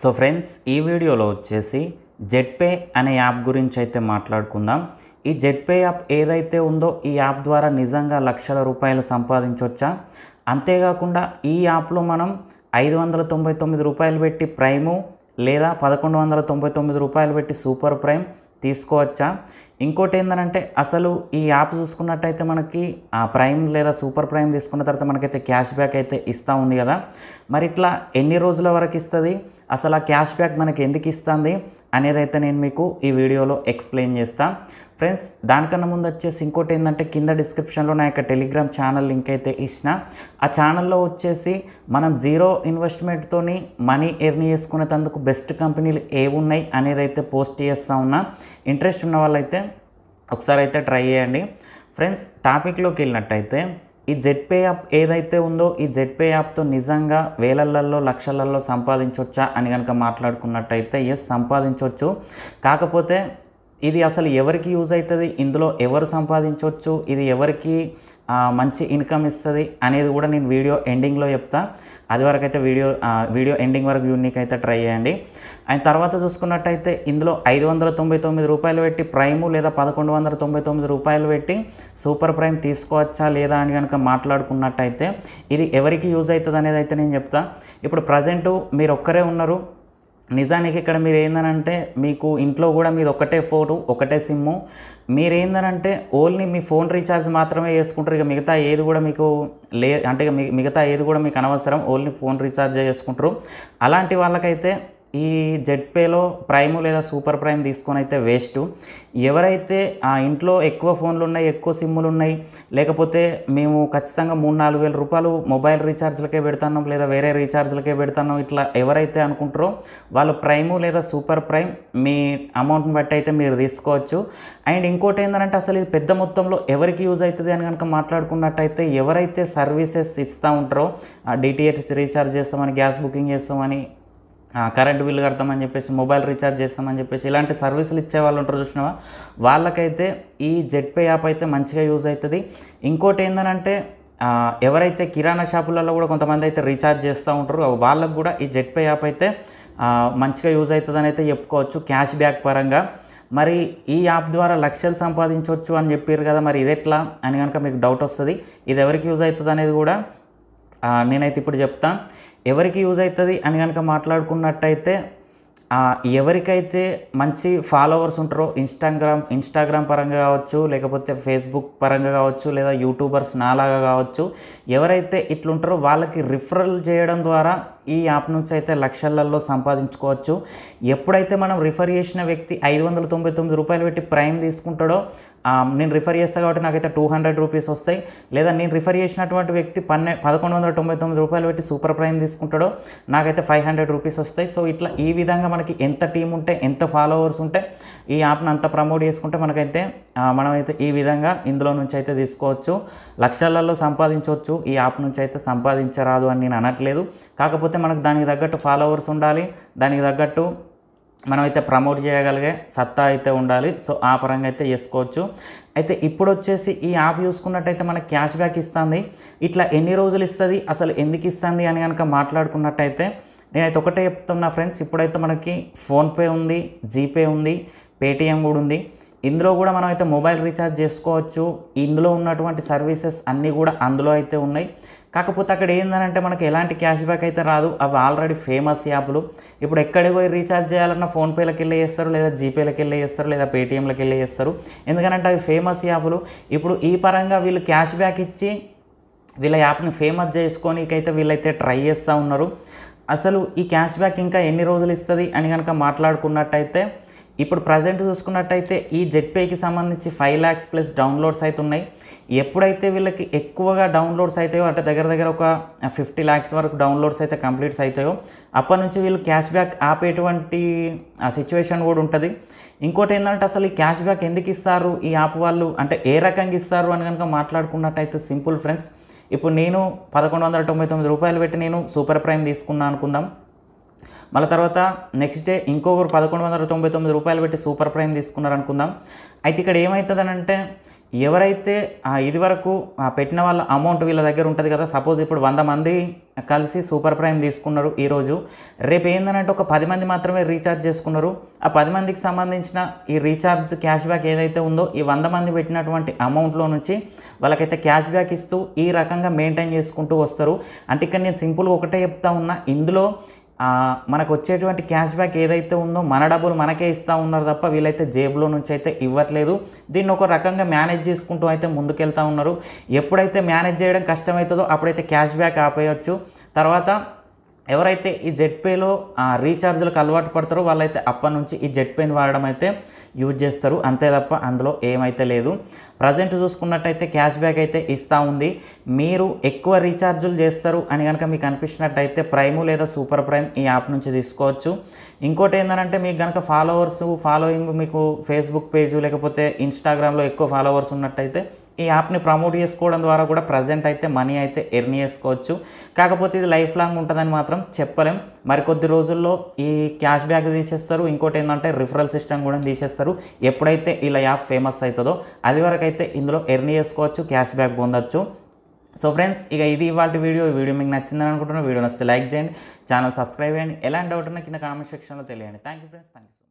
so friends ఈ వీడియోలో వచ్చేసి పే అనే యాప్ గురించి అయితే మాట్లాడుకుందాం ఈ పే యాప్ ఏదైతే ఉందో ఈ యాప్ ద్వారా నిజంగా లక్షల రూపాయలు సంపాదించవచ్చా అంతేకాకుండా ఈ యాప్లో మనం ఐదు వందల తొంభై తొమ్మిది రూపాయలు పెట్టి ప్రైము లేదా పదకొండు వందల తొంభై తొమ్మిది రూపాయలు పెట్టి సూపర్ ప్రైమ్ తీసుకోవచ్చా ఇంకోటి ఏంటంటే అసలు ఈ యాప్ చూసుకున్నట్టయితే మనకి ప్రైమ్ లేదా సూపర్ ప్రైమ్ తీసుకున్న తర్వాత మనకైతే క్యాష్ బ్యాక్ అయితే ఇస్తూ ఉంది కదా మరి ఇట్లా ఎన్ని రోజుల వరకు ఇస్తుంది అసలు ఆ క్యాష్ బ్యాక్ మనకి ఎందుకు ఇస్తుంది అనేది అయితే నేను మీకు ఈ వీడియోలో ఎక్స్ప్లెయిన్ చేస్తాను ఫ్రెండ్స్ దానికన్నా ముందు వచ్చేసి ఇంకోటి ఏంటంటే కింద డిస్క్రిప్షన్లో నా యొక్క టెలిగ్రామ్ ఛానల్ లింక్ అయితే ఇచ్చిన ఆ ఛానల్లో వచ్చేసి మనం జీరో ఇన్వెస్ట్మెంట్తోని మనీ ఎర్న్ తందుకు బెస్ట్ కంపెనీలు ఉన్నాయి అనేది అయితే పోస్ట్ చేస్తూ ఉన్నా ఇంట్రెస్ట్ ఉన్న వాళ్ళైతే ఒకసారి అయితే ట్రై చేయండి ఫ్రెండ్స్ టాపిక్లోకి వెళ్ళినట్టయితే ఈ జెడ్పే యాప్ ఏదైతే ఉందో ఈ జెడ్పే యాప్తో నిజంగా వేలల్లో లక్షలలో సంపాదించవచ్చా అని కనుక మాట్లాడుకున్నట్టయితే ఎస్ సంపాదించవచ్చు కాకపోతే ఇది అసలు ఎవరికి యూజ్ అవుతుంది ఇందులో ఎవరు సంపాదించవచ్చు ఇది ఎవరికి మంచి ఇన్కమ్ ఇస్తుంది అనేది కూడా నేను వీడియో ఎండింగ్లో చెప్తా అది వరకు అయితే వీడియో వీడియో ఎండింగ్ వరకు యూనిక్ అయితే ట్రై చేయండి అండ్ తర్వాత చూసుకున్నట్టయితే ఇందులో ఐదు వందల తొంభై తొమ్మిది రూపాయలు పెట్టి ప్రైము లేదా పదకొండు వందల తొంభై తొమ్మిది రూపాయలు పెట్టి సూపర్ ప్రైమ్ తీసుకోవచ్చా లేదా అని కనుక మాట్లాడుకున్నట్టయితే ఇది ఎవరికి యూజ్ అవుతుంది అనేది అయితే నేను చెప్తా ఇప్పుడు ప్రజెంటు మీరు ఒక్కరే ఉన్నారు నిజానికి ఇక్కడ మీరు ఏందనంటే మీకు ఇంట్లో కూడా మీది ఒకటే ఫోన్ ఒకటే సిమ్ము మీరు ఏందనంటే ఓన్లీ మీ ఫోన్ రీఛార్జ్ మాత్రమే చేసుకుంటారు ఇక మిగతా ఏది కూడా మీకు లే అంటే మిగతా ఏది కూడా మీకు అనవసరం ఓన్లీ ఫోన్ రీఛార్జ్ చేసుకుంటారు అలాంటి వాళ్ళకైతే ఈ జెడ్పేలో ప్రైమ్ లేదా సూపర్ ప్రైమ్ తీసుకొని అయితే వేస్ట్ ఎవరైతే ఆ ఇంట్లో ఎక్కువ ఫోన్లు ఉన్నాయి ఎక్కువ సిమ్ములు ఉన్నాయి లేకపోతే మేము ఖచ్చితంగా మూడు నాలుగు వేల రూపాయలు మొబైల్ రీఛార్జ్లకే పెడతాను లేదా వేరే రీఛార్జ్లకే పెడతాను ఇట్లా ఎవరైతే అనుకుంటారో వాళ్ళు ప్రైము లేదా సూపర్ ప్రైమ్ మీ అమౌంట్ని బట్టి అయితే మీరు తీసుకోవచ్చు అండ్ ఇంకోటి ఏంటంటే అసలు ఇది పెద్ద మొత్తంలో ఎవరికి యూజ్ అవుతుంది అని కనుక మాట్లాడుకున్నట్టయితే ఎవరైతే సర్వీసెస్ ఇస్తూ ఉంటారో డిటిహెచ్ రీఛార్జ్ చేస్తామని గ్యాస్ బుకింగ్ చేస్తామని కరెంట్ బిల్లు కడతామని చెప్పేసి మొబైల్ రీఛార్జ్ చేస్తామని చెప్పేసి ఇలాంటి సర్వీసులు ఇచ్చే వాళ్ళు ఉంటారు చూసినావా వాళ్ళకైతే ఈ జెడ్పే యాప్ అయితే మంచిగా యూజ్ అవుతుంది ఇంకోటి ఏంటంటే ఎవరైతే కిరాణా షాపులలో కూడా కొంతమంది అయితే రీఛార్జ్ చేస్తూ ఉంటారు వాళ్ళకు కూడా ఈ జెడ్పే యాప్ అయితే మంచిగా యూజ్ అవుతుందని అయితే చెప్పుకోవచ్చు క్యాష్ బ్యాక్ పరంగా మరి ఈ యాప్ ద్వారా లక్షలు సంపాదించవచ్చు అని చెప్పారు కదా మరి ఇది ఎట్లా అని కనుక మీకు డౌట్ వస్తుంది ఇది ఎవరికి యూజ్ అవుతుంది అనేది కూడా నేనైతే ఇప్పుడు చెప్తాను ఎవరికి యూజ్ అవుతుంది అని కనుక మాట్లాడుకున్నట్టయితే ఎవరికైతే మంచి ఫాలోవర్స్ ఉంటారో ఇన్స్టాగ్రామ్ ఇన్స్టాగ్రామ్ పరంగా కావచ్చు లేకపోతే ఫేస్బుక్ పరంగా కావచ్చు లేదా యూట్యూబర్స్ నాలాగా కావచ్చు ఎవరైతే ఇట్లుంటారో వాళ్ళకి రిఫరల్ చేయడం ద్వారా ఈ యాప్ నుంచి అయితే లక్షలలో సంపాదించుకోవచ్చు ఎప్పుడైతే మనం రిఫర్ చేసిన వ్యక్తి ఐదు వందల తొంభై తొమ్మిది రూపాయలు పెట్టి ప్రైమ్ తీసుకుంటాడో నేను రిఫర్ చేస్తా కాబట్టి నాకైతే టూ హండ్రెడ్ రూపీస్ వస్తాయి లేదా నేను రిఫర్ చేసినటువంటి వ్యక్తి పన్నె పదకొండు వందల తొంభై తొమ్మిది రూపాయలు పెట్టి సూపర్ ప్రైమ్ తీసుకుంటాడో నాకైతే ఫైవ్ హండ్రెడ్ రూపీస్ వస్తాయి సో ఇట్లా ఈ విధంగా మనకి ఎంత టీం ఉంటే ఎంత ఫాలోవర్స్ ఉంటే ఈ యాప్ను అంత ప్రమోట్ చేసుకుంటే మనకైతే మనమైతే ఈ విధంగా ఇందులో నుంచి అయితే తీసుకోవచ్చు లక్షలలో సంపాదించవచ్చు ఈ యాప్ నుంచి అయితే సంపాదించరాదు అని నేను అనట్లేదు కాకపోతే మనకు దానికి తగ్గట్టు ఫాలోవర్స్ ఉండాలి దానికి తగ్గట్టు మనమైతే ప్రమోట్ చేయగలిగే సత్తా అయితే ఉండాలి సో ఆ పరంగా అయితే చేసుకోవచ్చు అయితే ఇప్పుడు వచ్చేసి ఈ యాప్ చూసుకున్నట్టయితే మనకి క్యాష్ బ్యాక్ ఇస్తుంది ఇట్లా ఎన్ని రోజులు ఇస్తుంది అసలు ఎందుకు ఇస్తుంది అని కనుక మాట్లాడుకున్నట్టయితే నేనైతే ఒకటే చెప్తున్నా ఫ్రెండ్స్ ఇప్పుడైతే మనకి ఫోన్పే ఉంది జీపే ఉంది పేటిఎం కూడా ఉంది ఇందులో కూడా మనం అయితే మొబైల్ రీఛార్జ్ చేసుకోవచ్చు ఇందులో ఉన్నటువంటి సర్వీసెస్ అన్నీ కూడా అందులో అయితే ఉన్నాయి కాకపోతే అక్కడ ఏందనంటే మనకి ఎలాంటి క్యాష్ బ్యాక్ అయితే రాదు అవి ఆల్రెడీ ఫేమస్ యాప్లు ఇప్పుడు ఎక్కడికి పోయి రీఛార్జ్ చేయాలన్నా ఫోన్పేలకు వెళ్ళి చేస్తారు లేదా జీపేలకు వెళ్ళి చేస్తారు లేదా పేటీఎంలకు వెళ్ళి చేస్తారు ఎందుకంటే అవి ఫేమస్ యాప్లు ఇప్పుడు ఈ పరంగా వీళ్ళు క్యాష్ బ్యాక్ ఇచ్చి వీళ్ళ యాప్ని ఫేమస్ చేసుకోనికైతే వీళ్ళైతే ట్రై చేస్తూ ఉన్నారు అసలు ఈ క్యాష్ బ్యాక్ ఇంకా ఎన్ని రోజులు ఇస్తుంది అని కనుక మాట్లాడుకున్నట్టయితే ఇప్పుడు ప్రజెంట్ చూసుకున్నట్టయితే ఈ జెట్పేకి సంబంధించి ఫైవ్ ల్యాక్స్ ప్లస్ డౌన్లోడ్స్ అయితే ఉన్నాయి ఎప్పుడైతే వీళ్ళకి ఎక్కువగా డౌన్లోడ్స్ అవుతాయో అంటే దగ్గర దగ్గర ఒక ఫిఫ్టీ ల్యాక్స్ వరకు డౌన్లోడ్స్ అయితే కంప్లీట్స్ అవుతాయో అప్పటి నుంచి వీళ్ళు క్యాష్ బ్యాక్ ఆపేటువంటి సిచ్యువేషన్ కూడా ఉంటుంది ఇంకోటి ఏంటంటే అసలు ఈ క్యాష్ బ్యాక్ ఎందుకు ఇస్తారు ఈ యాప్ వాళ్ళు అంటే ఏ రకంగా ఇస్తారు అని కనుక మాట్లాడుకున్నట్టయితే సింపుల్ ఫ్రెండ్స్ ఇప్పుడు నేను పదకొండు వందల తొంభై తొమ్మిది రూపాయలు పెట్టి నేను సూపర్ ప్రైమ్ తీసుకున్నాను అనుకుందాం మళ్ళీ తర్వాత నెక్స్ట్ డే ఇంకొకరు పదకొండు వందల తొంభై తొమ్మిది రూపాయలు పెట్టి సూపర్ ప్రైమ్ తీసుకున్నారు అనుకుందాం అయితే ఇక్కడ ఏమవుతుందనంటే ఎవరైతే ఇది వరకు పెట్టిన వాళ్ళ అమౌంట్ వీళ్ళ దగ్గర ఉంటుంది కదా సపోజ్ ఇప్పుడు వంద మంది కలిసి సూపర్ ప్రైమ్ తీసుకున్నారు ఈరోజు రేపు ఏంటంటే ఒక పది మంది మాత్రమే రీఛార్జ్ చేసుకున్నారు ఆ పది మందికి సంబంధించిన ఈ రీఛార్జ్ క్యాష్ బ్యాక్ ఏదైతే ఉందో ఈ వంద మంది పెట్టినటువంటి అమౌంట్లో నుంచి వాళ్ళకైతే క్యాష్ బ్యాక్ ఇస్తూ ఈ రకంగా మెయింటైన్ చేసుకుంటూ వస్తారు అంటే ఇక్కడ నేను సింపుల్గా ఒకటే చెప్తా ఉన్నా ఇందులో మనకు వచ్చేటువంటి క్యాష్ బ్యాక్ ఏదైతే ఉందో మన డబ్బులు మనకే ఇస్తూ ఉన్నారు తప్ప వీళ్ళైతే జేబులో నుంచి అయితే ఇవ్వట్లేదు దీన్ని ఒక రకంగా మేనేజ్ చేసుకుంటూ అయితే ముందుకెళ్తూ ఉన్నారు ఎప్పుడైతే మేనేజ్ చేయడం కష్టమవుతుందో అప్పుడైతే క్యాష్ బ్యాక్ ఆపేయచ్చు తర్వాత ఎవరైతే ఈ జెడ్ పేలో రీఛార్జ్లకు అలవాటు పడతారో వాళ్ళైతే అప్పటి నుంచి ఈ జెడ్ పేని వాడడం అయితే యూజ్ చేస్తారు అంతే తప్ప అందులో ఏమైతే లేదు ప్రజెంట్ చూసుకున్నట్టయితే క్యాష్ బ్యాక్ అయితే ఇస్తూ ఉంది మీరు ఎక్కువ రీఛార్జులు చేస్తారు అని కనుక మీకు అనిపించినట్టయితే ప్రైము లేదా సూపర్ ప్రైమ్ ఈ యాప్ నుంచి తీసుకోవచ్చు ఇంకోటి ఏంటంటే మీకు కనుక ఫాలోవర్స్ ఫాలోయింగ్ మీకు ఫేస్బుక్ పేజ్ లేకపోతే ఇన్స్టాగ్రామ్లో ఎక్కువ ఫాలోవర్స్ ఉన్నట్టయితే ఈ యాప్ని ప్రమోట్ చేసుకోవడం ద్వారా కూడా ప్రజెంట్ అయితే మనీ అయితే ఎర్న్ చేసుకోవచ్చు కాకపోతే ఇది లైఫ్ లాంగ్ ఉంటుందని మాత్రం చెప్పలేం మరికొద్ది రోజుల్లో ఈ క్యాష్ బ్యాక్ తీసేస్తారు ఇంకోటి ఏంటంటే రిఫరల్ సిస్టమ్ కూడా తీసేస్తారు ఎప్పుడైతే ఇలా యాప్ ఫేమస్ అవుతుందో అది వరకు అయితే ఇందులో ఎర్న్ చేసుకోవచ్చు క్యాష్ బ్యాక్ పొందొచ్చు సో ఫ్రెండ్స్ ఇక ఇది ఇవాళ వీడియో వీడియో మీకు నచ్చిందని అనుకుంటున్నాను వీడియో నచ్చితే లైక్ చేయండి ఛానల్ సబ్స్క్రైబ్ చేయండి ఎలాంటి డౌట్ ఉన్నా కింద కామెంట్ సెక్షన్లో తెలియండి thank you friends thank you